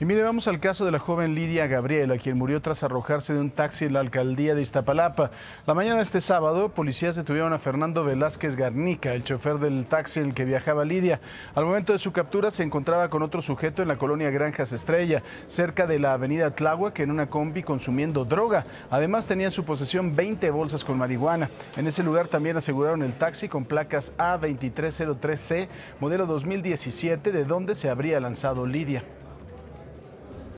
Y mire, vamos al caso de la joven Lidia Gabriela, quien murió tras arrojarse de un taxi en la alcaldía de Iztapalapa. La mañana de este sábado, policías detuvieron a Fernando Velázquez Garnica, el chofer del taxi en el que viajaba Lidia. Al momento de su captura, se encontraba con otro sujeto en la colonia Granjas Estrella, cerca de la avenida Tláhuac, en una combi consumiendo droga. Además, tenía en su posesión 20 bolsas con marihuana. En ese lugar también aseguraron el taxi con placas A2303C, modelo 2017, de donde se habría lanzado Lidia.